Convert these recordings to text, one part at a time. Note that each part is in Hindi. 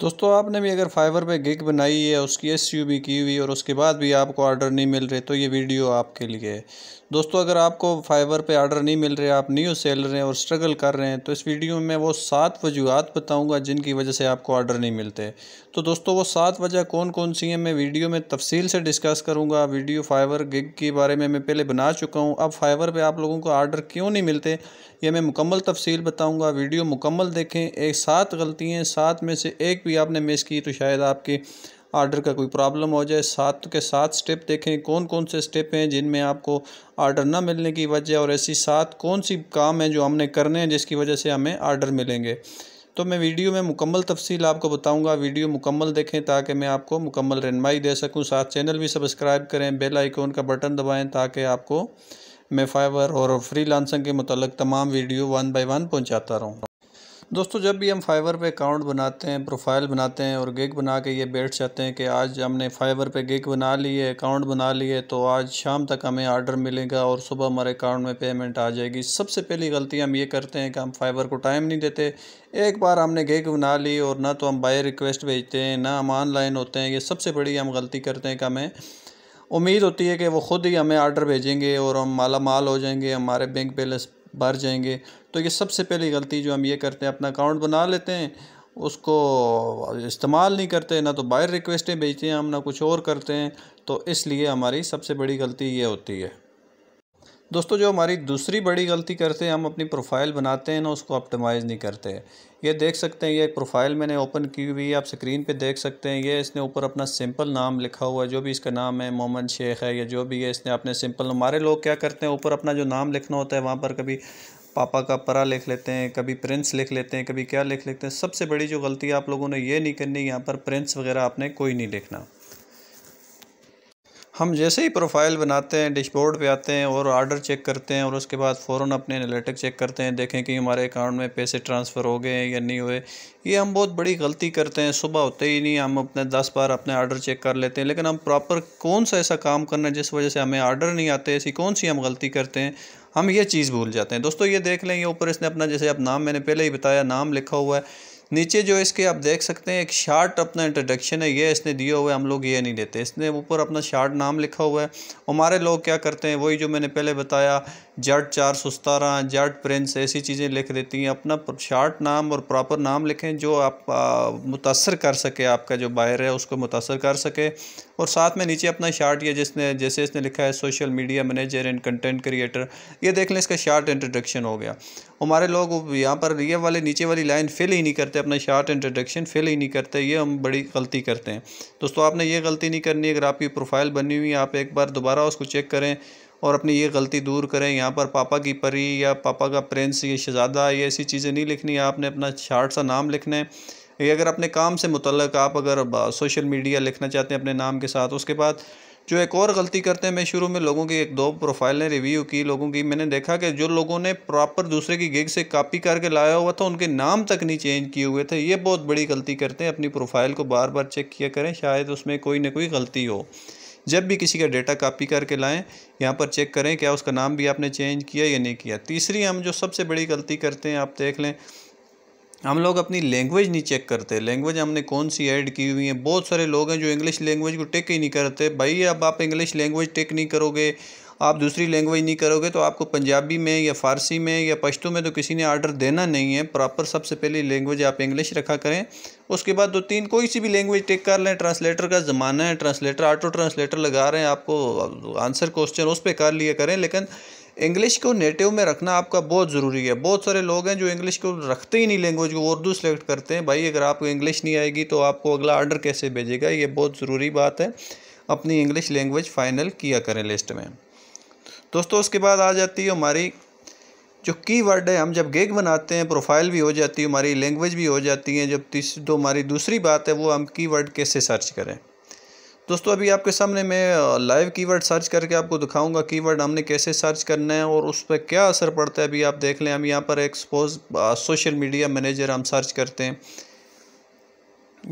दोस्तों आपने भी अगर फाइवर पे गिग बनाई है उसकी एस भी की हुई और उसके बाद भी आपको ऑर्डर नहीं मिल रहे तो ये वीडियो आपके लिए है दोस्तों अगर आपको फाइवर पे ऑर्डर नहीं मिल रहे आप न्यू सेल रहे हैं और स्ट्रगल कर रहे हैं तो इस वीडियो में वो सात वजूहत बताऊंगा जिनकी वजह से आपको ऑर्डर नहीं मिलते तो दोस्तों वो सात वजह कौन कौन सी हैं मैं वीडियो में तफसील से डिस्कस करूँगा वीडियो फाइवर गिग के बारे में मैं पहले बना चुका हूँ अब फाइवर पर आप लोगों को ऑर्डर क्यों नहीं मिलते ये मैं मुकम्मल तफसील बताऊँगा वीडियो मुकम्मल देखें एक सात गलतियाँ सात में से एक भी आपने मिस की तो शायद आपके आर्डर का कोई प्रॉब्लम हो जाए सात के सात स्टेप देखें कौन कौन से स्टेप हैं जिनमें आपको आर्डर ना मिलने की वजह और ऐसी सात कौन सी काम हैं जो हमने करने हैं जिसकी वजह से हमें आर्डर मिलेंगे तो मैं वीडियो में मुकम्मल तफसील आपको बताऊंगा वीडियो मुकम्मल देखें ताकि मैं आपको मुकम्मल रहनमाई दे सकूं साथ चैनल भी सब्सक्राइब करें बेल आइकॉन का बटन दबाएं ताकि आपको मैं फाइवर और फ्री लांसंग के मतलब तमाम वीडियो वन बाई वन पहुँचाता रहूँ दोस्तों जब भी हम फाइवर पे अकाउंट बनाते हैं प्रोफाइल बनाते हैं और गिग बना के ये बैठ जाते हैं कि आज हमने फाइवर पे गिग बना लिए अकाउंट बना लिए तो आज शाम तक हमें आर्डर मिलेगा और सुबह हमारे अकाउंट में पेमेंट आ जाएगी सबसे पहली गलती हम ये करते हैं कि हम फाइवर को टाइम नहीं देते एक बार हमने गिग बना ली और ना तो हम बाय रिक्वेस्ट भेजते हैं ना हम ऑनलाइन होते हैं ये सबसे बड़ी हम गलती करते हैं कि हमें उम्मीद होती है कि वो ख़ुद ही हमें आर्डर भेजेंगे और हम माला माल हो जाएंगे हमारे बैंक बैलेंस भर जाएंगे तो ये सबसे पहली गलती जो हम ये करते हैं अपना अकाउंट बना लेते हैं उसको इस्तेमाल नहीं करते ना तो बाहर रिक्वेस्टें भेजते हैं हम ना कुछ और करते हैं तो इसलिए हमारी सबसे बड़ी गलती ये होती है दोस्तों जो हमारी दूसरी बड़ी गलती करते हैं हम अपनी प्रोफाइल बनाते हैं ना उसको ऑप्टिमाइज़ नहीं करते हैं ये देख सकते हैं ये प्रोफाइल मैंने ओपन की हुई है आप स्क्रीन पे देख सकते हैं ये इसने ऊपर अपना सिंपल नाम लिखा हुआ है जो भी इसका नाम है मोहम्मद शेख है या जो भी है इसने अपने सिंपल हमारे लोग क्या करते हैं ऊपर अपना जो नाम लिखना होता है वहाँ पर कभी पापा का परा लिख लेते हैं कभी प्रिंस लिख लेते हैं कभी क्या लिख लेते हैं सबसे बड़ी जो गलती आप लोगों ने ये नहीं करनी यहाँ पर प्रिंस वगैरह आपने कोई नहीं लिखना हम जैसे ही प्रोफाइल बनाते हैं डिशबोर्ड पे आते हैं और आर्डर चेक करते हैं और उसके बाद फ़ौर अपने एनालिटिक चेक करते हैं देखें कि हमारे अकाउंट में पैसे ट्रांसफ़र हो गए हैं या नहीं हुए ये हम बहुत बड़ी गलती करते हैं सुबह होते ही नहीं हम अपने दस बार अपने आर्डर चेक कर लेते हैं लेकिन हम प्रॉपर कौन सा ऐसा काम करना है जिस वजह से हमें आर्डर नहीं आते ऐसी कौन सी हम गलती करते हैं हम ये चीज़ भूल जाते हैं दोस्तों ये देख लेंगे ऊपर इसने अपना जैसे अब नाम मैंने पहले ही बताया नाम लिखा हुआ है नीचे जो इसके आप देख सकते हैं एक शार्ट अपना इंट्रोडक्शन है ये इसने दिया हुआ है हम लोग ये नहीं देते इसने ऊपर अपना शार्ट नाम लिखा हुआ है हमारे लोग क्या करते हैं वही जो मैंने पहले बताया जट चार सौ सतारह जट प्रिंस ऐसी चीज़ें लिख देती हैं अपना शार्ट नाम और प्रॉपर नाम लिखें जो आप मुतासर कर सके आपका जो बाहर है उसको मुतासर कर सके और साथ में नीचे अपना शार्ट ये जिसने जैसे इसने लिखा है social media manager and content creator ये देख लें इसका शार्ट इंट्रोडक्शन हो गया हमारे लोग यहाँ पर ये वाले नीचे वाली लाइन फिल ही नहीं करते करते अपना शार्ट इंट्रोडक्शन फिल ही नहीं करते ये हम बड़ी गलती करते हैं दोस्तों आपने ये गलती नहीं करनी अगर आपकी प्रोफाइल बनी हुई है आप एक बार दोबारा उसको चेक करें और अपनी ये गलती दूर करें यहाँ पर पापा की परी या पापा का प्रिंस ये शहजादा ये ऐसी चीज़ें नहीं लिखनी आपने अपना शार्ट सा नाम लिखना है ये अगर अपने काम से मुतलक आप अगर सोशल मीडिया लिखना चाहते हैं अपने नाम के साथ उसके बाद जो एक और गलती करते हैं मैं शुरू में लोगों की एक दो प्रोफाइलें रिव्यू की लोगों की मैंने देखा कि जो लोगों ने प्रॉपर दूसरे की गिग से कॉपी करके लाया हुआ था उनके नाम तक नहीं चेंज किए हुए थे ये बहुत बड़ी गलती करते हैं अपनी प्रोफाइल को बार बार चेक किया करें शायद उसमें कोई ना कोई गलती हो जब भी किसी का डेटा कॉपी करके लाएं यहाँ पर चेक करें क्या उसका नाम भी आपने चेंज किया या नहीं किया तीसरी हम जो सबसे बड़ी गलती करते हैं आप देख लें हम लोग अपनी लैंग्वेज नहीं चेक करते लैंग्वेज हमने कौन सी ऐड की हुई है बहुत सारे लोग हैं जो इंग्लिश लैंग्वेज को टेक ही नहीं करते भाई अब आप इंग्लिश लैंग्वेज टेक नहीं करोगे आप दूसरी लैंग्वेज नहीं करोगे तो आपको पंजाबी में या फ़ारसी में या पश्तो में तो किसी ने आर्डर देना नहीं है प्रॉपर सबसे पहले लैंग्वेज आप इंग्लिश रखा करें उसके बाद दो तीन कोई सी भी लैंग्वेज टेक कर लें ट्रांसलेटर का ज़माना है ट्रांसलेटर ऑटो ट्रांसलेटर लगा रहे हैं आपको आंसर क्वेश्चन उस पर कर लिया करें लेकिन इंग्लिश को नेटिव में रखना आपका बहुत ज़रूरी है बहुत सारे लोग हैं जो इंग्लिश को रखते ही नहीं लैंग्वेज को उर्दू सेलेक्ट करते हैं भाई अगर आपको इंग्लिश नहीं आएगी तो आपको अगला आर्डर कैसे भेजेगा ये बहुत ज़रूरी बात है अपनी इंग्लिश लैंग्वेज फ़ाइनल किया करें लिस्ट में दोस्तों उसके बाद आ जाती है हमारी जो की वर्ड है हम जब गेग बनाते हैं प्रोफाइल भी हो जाती है हमारी लैंग्वेज भी हो जाती है जब तीस तो हमारी दूसरी बात है वो हम की वर्ड कैसे सर्च करें दोस्तों अभी आपके सामने मैं लाइव कीवर्ड सर्च करके आपको दिखाऊंगा कीवर्ड हमने कैसे सर्च करना है और उस पर क्या असर पड़ता है अभी आप देख लें हम यहाँ पर एक सपोज सोशल मीडिया मैनेजर हम सर्च करते हैं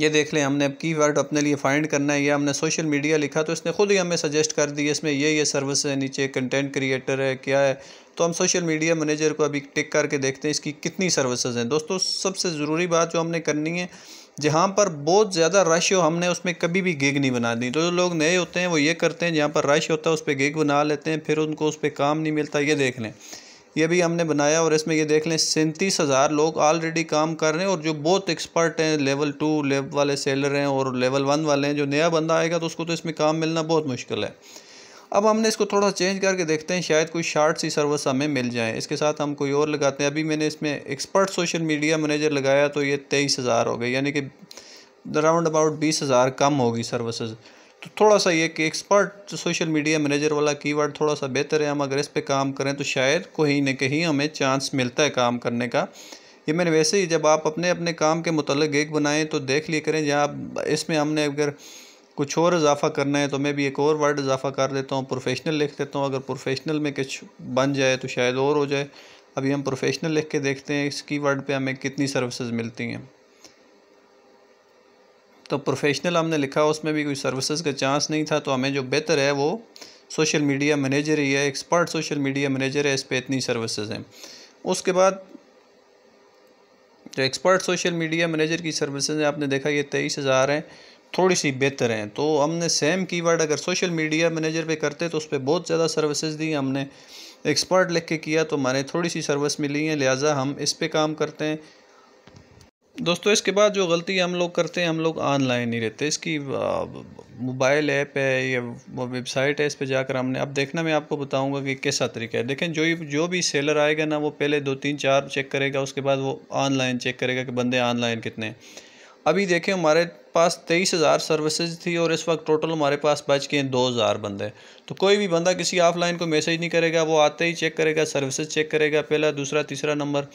ये देख लें हमने अब की वर्ड अपने लिए फाइंड करना है या हमने सोशल मीडिया लिखा तो इसने खुद ही हमें सजेस्ट कर दी इसमें ये ये सर्विस है नीचे कंटेंट क्रिएटर है क्या है तो हम सोशल मीडिया मैनेजर को अभी टिक करके देखते हैं इसकी कितनी सर्विसेज हैं दोस्तों सबसे ज़रूरी बात जो हमने करनी है जहाँ पर बहुत ज़्यादा रश हो हमने उसमें कभी भी गिग नहीं बना दी तो जो लोग नए होते हैं वो ये करते हैं जहाँ पर रश होता है उस पर गिग बना लेते हैं फिर उनको उस पर काम नहीं मिलता ये देख लें ये भी हमने बनाया और इसमें ये देख लें सैंतीस हज़ार लोग ऑलरेडी काम कर रहे हैं और जो बहुत एक्सपर्ट हैं लेवल टू लेवल वाले सेलर हैं और लेवल वन वाले हैं जो नया बंदा आएगा तो उसको तो इसमें काम मिलना बहुत मुश्किल है अब हमने इसको थोड़ा चेंज करके देखते हैं शायद कोई शार्ट सी सर्विस हमें मिल जाए इसके साथ हम कोई और लगाते हैं अभी मैंने इसमें एक्सपर्ट सोशल मीडिया मैनेजर लगाया तो ये तेईस हज़ार हो गई यानी कि राउंड अबाउट बीस हज़ार कम होगी सर्विसेज तो थोड़ा सा ये कि एक्सपर्ट सोशल मीडिया मैनेजर वाला कीवर्ड थोड़ा सा बेहतर है हम अगर इस पर काम करें तो शायद कहीं ना कहीं हमें चांस मिलता है काम करने का ये मैंने वैसे ही जब आप अपने अपने काम के मतलब एक बनाएँ तो देख लिया करें जहाँ इसमें हमने अगर कुछ और इजाफा करना है तो मैं भी एक और वर्ड इजाफा कर देता हूँ प्रोफेशनल लिख देता हूँ अगर प्रोफेशनल में कुछ बन जाए तो शायद और हो जाए अभी हम प्रोफेशनल लिख के देखते हैं इस की वर्ड पर हमें कितनी सर्विसेज मिलती हैं तो प्रोफेशनल हमने लिखा उसमें भी कोई सर्विसेज का चांस नहीं था तो हमें जो बेहतर है वो सोशल मीडिया मैनेजर ही है एक्सपर्ट सोशल मीडिया मैनेजर है इस पर इतनी सर्विसज हैं उसके बाद जो एक्सपर्ट सोशल मीडिया मैनेजर की सर्विसज़ हैं आपने देखा ये तेईस हज़ार हैं थोड़ी सी बेहतर हैं तो हमने सेम कीवर्ड अगर सोशल मीडिया मैनेजर पे करते तो उस पर बहुत ज़्यादा सर्विसेज दी हमने एक्सपर्ट लिख के किया तो हमारे थोड़ी सी सर्विस मिली है लिहाजा हम इस पर काम करते हैं दोस्तों इसके बाद जो गलती हम लोग करते हैं हम लोग ऑनलाइन ही रहते इसकी मोबाइल ऐप है या वेबसाइट है इस पर जाकर हमने अब देखना मैं आपको बताऊंगा कि कैसा तरीका है देखें जो जो भी सेलर आएगा ना वो पहले दो तीन चार चेक करेगा उसके बाद वो ऑनलाइन चेक करेगा कि बंदे ऑनलाइन कितने हैं अभी देखें हमारे पास तेईस हज़ार सर्विसेज थी और इस वक्त टोटल हमारे पास बच गए दो हज़ार बंदे तो कोई भी बंदा किसी ऑफलाइन को मैसेज नहीं करेगा वो आते ही चेक करेगा सर्विसेज चेक करेगा पहला दूसरा तीसरा नंबर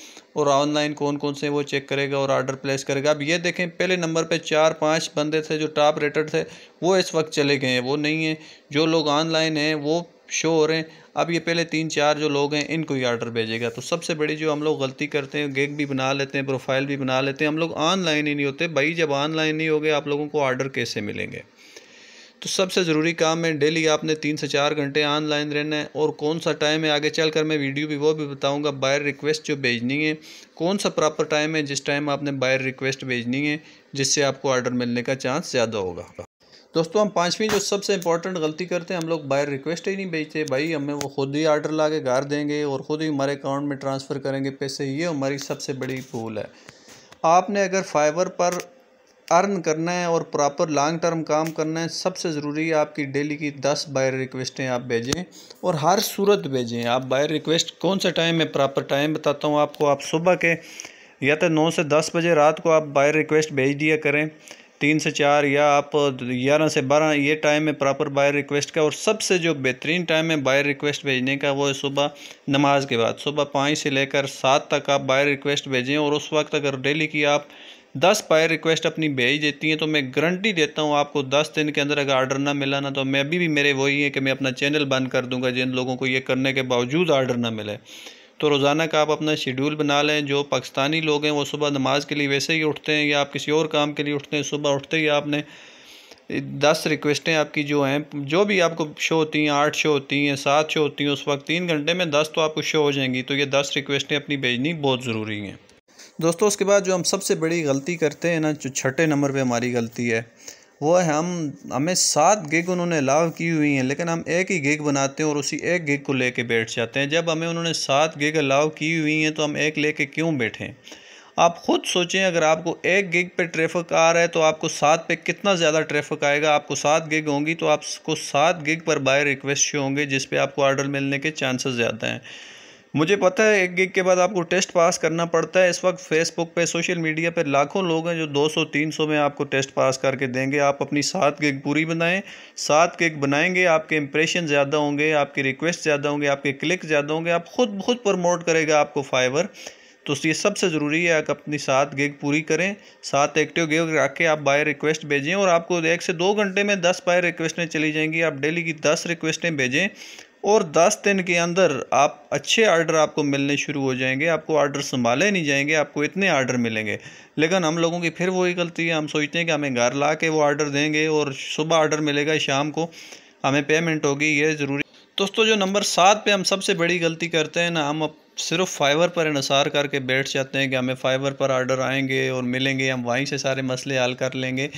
और ऑनलाइन कौन कौन से वो चेक करेगा और ऑर्डर प्लेस करेगा अब ये देखें पहले नंबर पे चार पाँच बंदे थे जो टॉप रेटेड थे वो इस वक्त चले गए हैं वो नहीं हैं जो लोग ऑनलाइन हैं वो शो हो रहे हैं अब ये पहले तीन चार जो लोग हैं इनको ही आर्डर भेजेगा तो सबसे बड़ी जो हम लोग गलती करते हैं गेग भी बना लेते हैं प्रोफाइल भी बना लेते हैं हम लोग ऑनलाइन ही नहीं होते भाई जब ऑनलाइन नहीं हो गए आप लोगों को ऑर्डर कैसे मिलेंगे तो सबसे ज़रूरी काम है डेली आपने तीन से चार घंटे ऑनलाइन रहना है और कौन सा टाइम है आगे चल कर मैं वीडियो भी वो भी बताऊंगा बायर रिक्वेस्ट जो भेजनी है कौन सा प्रॉपर टाइम है जिस टाइम आपने बायर रिक्वेस्ट भेजनी है जिससे आपको ऑर्डर मिलने का चांस ज़्यादा होगा दोस्तों हम पाँचवीं जो सबसे इंपॉर्टेंट गलती करते हैं हम लोग बाहर रिक्वेस्ट ही नहीं भेजते भाई हमें वो खुद ही आर्डर ला के घर देंगे और ख़ुद ही हमारे अकाउंट में ट्रांसफ़र करेंगे पैसे ये हमारी सबसे बड़ी भूल है आपने अगर फाइबर पर अर्न करना है और प्रॉपर लॉन्ग टर्म काम करना है सबसे ज़रूरी है आपकी डेली की दस बायर रिक्वेस्टें आप भेजें और हर सूरत भेजें आप बायर रिक्वेस्ट कौन सा टाइम है प्रॉपर टाइम बताता हूँ आपको आप सुबह के या तो नौ से दस बजे रात को आप बायर रिक्वेस्ट भेज दिया करें तीन से चार या आप ग्यारह से बारह ये टाइम है प्रॉपर बायर रिक्वेस्ट का और सबसे जो बेहतरीन टाइम है बायर रिक्वेस्ट भेजने का वो है सुबह नमाज के बाद सुबह पाँच से लेकर सात तक आप बायर रिक्वेस्ट भेजें और उस वक्त अगर डेली की आप दस बायर रिक्वेस्ट अपनी भेज देती हैं तो मैं गारंटी देता हूँ आपको दस दिन के अंदर अगर आर्डर ना मिला ना तो मैं अभी भी मेरे वही है कि मैं अपना चैनल बंद कर दूँगा जिन लोगों को ये करने के बावजूद आर्डर ना मिले तो रोज़ाना का आप अपना शेड्यूल बना लें जो पाकिस्तानी लोग हैं वो सुबह नमाज के लिए वैसे ही उठते हैं या आप किसी और काम के लिए उठते हैं सुबह उठते ही आपने दस रिक्वेस्टें आपकी जो हैं जो भी आपको शो होती हैं आठ शो होती हैं सात शो होती हैं उस वक्त तीन घंटे में दस तो आपको शो हो जाएंगी तो ये दस रिक्वेस्टें अपनी भेजनी बहुत ज़रूरी हैं दोस्तों उसके बाद जो हम सबसे बड़ी गलती करते हैं ना जो छठे नंबर पे हमारी गलती है वो है हम हमें सात गिग उन्होंने अलाव की हुई हैं लेकिन हम एक ही गिग बनाते हैं और उसी एक गिग को लेके बैठ जाते हैं जब हमें उन्होंने सात गिग अलाव की हुई हैं तो हम एक लेके क्यों बैठें आप खुद सोचें अगर आपको एक गिग पे ट्रैफिक आ रहा है तो आपको सात पे कितना ज़्यादा ट्रैफिक आएगा आपको सात गिग होंगी तो आपको सात गिग पर बाय रिक्वेस्ट होंगे जिसपे आपको ऑर्डर मिलने के चांसेस ज़्यादा हैं मुझे पता है एक गिग के बाद आपको टेस्ट पास करना पड़ता है इस वक्त फेसबुक पे सोशल मीडिया पे लाखों लोग हैं जो 200-300 में आपको टेस्ट पास करके देंगे आप अपनी सात गिग पूरी बनाएं सात गिग बनाएंगे आपके इंप्रेशन ज़्यादा होंगे आपके रिक्वेस्ट ज़्यादा होंगे आपके क्लिक ज़्यादा होंगे आप खुद खुद प्रमोट करेगा आपको फाइवर तो ये सबसे ज़रूरी है आप अपनी सात गिग पूरी करें सात एक्टिव गिग रख के आप बाय रिक्वेस्ट भेजें और आपको एक से दो घंटे में दस बाय रिक्वेस्टें चली जाएंगी आप डेली की दस रिक्वेस्टें भेजें और दस दिन के अंदर आप अच्छे आर्डर आपको मिलने शुरू हो जाएंगे आपको आर्डर संभाले नहीं जाएंगे आपको इतने आर्डर मिलेंगे लेकिन हम लोगों की फिर वही गलती है हम सोचते हैं कि हमें घर ला के वो आर्डर देंगे और सुबह आर्डर मिलेगा शाम को हमें पेमेंट होगी ये ज़रूरी दोस्तों जो नंबर सात पर हम सबसे बड़ी गलती करते हैं ना हम सिर्फ फाइवर पर इसार करके बैठ जाते हैं कि हमें फाइवर पर आर्डर आएंगे और मिलेंगे हम वहीं से सारे मसले हल कर लेंगे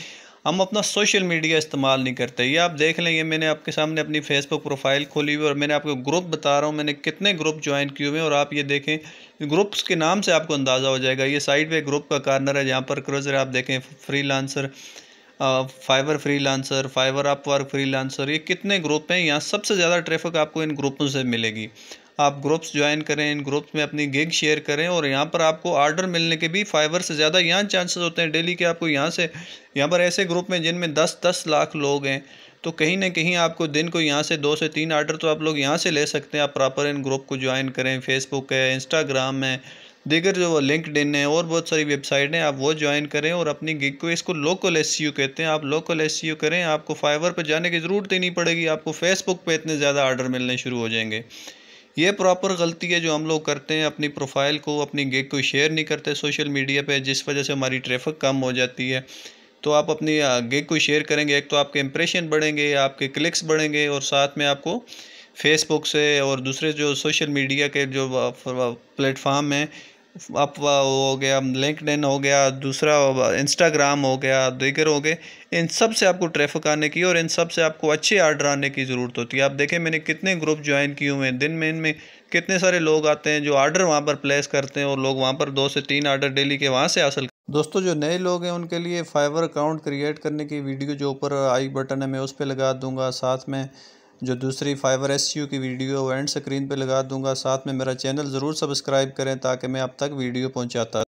हम अपना सोशल मीडिया इस्तेमाल नहीं करते ये आप देख लेंगे मैंने आपके सामने अपनी फेसबुक प्रोफाइल खोली हुई और मैंने आपको ग्रुप बता रहा हूँ मैंने कितने ग्रुप ज्वाइन किए हुए हैं और आप ये देखें ग्रुप्स के नाम से आपको अंदाज़ा हो जाएगा ये साइड पर ग्रुप का कार्नर है जहाँ पर क्रोजर आप देखें freelancer Fiverr freelancer Fiverr Upwork freelancer ये कितने ग्रुप हैं यहाँ सबसे ज़्यादा ट्रैफिक आपको इन ग्रुपों से मिलेगी आप ग्रुप्स ज्वाइन करें इन ग्रुप्स में अपनी गिग शेयर करें और यहाँ पर आपको ऑर्डर मिलने के भी फाइवर से ज़्यादा यहाँ चांसेस होते हैं डेली के आपको यहाँ से यहाँ पर ऐसे ग्रुप में जिनमें दस दस लाख लोग हैं तो कहीं ना कहीं आपको दिन को यहाँ से दो से तीन ऑर्डर तो आप लोग यहाँ से ले सकते हैं आप प्रॉपर इन ग्रुप को ज्वाइन करें फेसबुक है इंस्टाग्राम है दीगर जो लिंकड है और बहुत सारी वेबसाइट हैं आप वो ज्वाइन करें और अपनी गिग को इसको लोकल एस e कहते हैं आप लोकल एस e करें आपको फाइवर पर जाने की ज़रूरत ही नहीं पड़ेगी आपको फेसबुक पर इतने ज़्यादा आर्डर मिलने शुरू हो जाएंगे ये प्रॉपर गलती है जो हम लोग करते हैं अपनी प्रोफाइल को अपनी गेक को शेयर नहीं करते सोशल मीडिया पे जिस वजह से हमारी ट्रैफिक कम हो जाती है तो आप अपनी गेक को शेयर करेंगे एक तो आपके इंप्रेशन बढ़ेंगे आपके क्लिक्स बढ़ेंगे और साथ में आपको फेसबुक से और दूसरे जो सोशल मीडिया के जो प्लेटफार्म हैं आप हो गया लिंकड हो गया दूसरा इंस्टाग्राम हो गया दिगर तो हो गए इन सब से आपको ट्रैफिक आने की और इन सब से आपको अच्छे आर्डर आने की ज़रूरत होती है आप देखें मैंने कितने ग्रुप ज्वाइन किए हुए हैं दिन में इनमें कितने सारे लोग आते हैं जो आर्डर वहाँ पर प्लेस करते हैं और लोग वहाँ पर दो से तीन आर्डर डेली के वहाँ से हासिल दोस्तों जो नए लोग हैं उनके लिए फाइवर अकाउंट क्रिएट करने की वीडियो जो ऊपर आई बटन है मैं उस पर लगा दूंगा साथ में जो दूसरी फाइवर एस e की वीडियो एंड स्क्रीन पर लगा दूंगा साथ में मेरा चैनल ज़रूर सब्सक्राइब करें ताकि मैं आप तक वीडियो पहुँचाता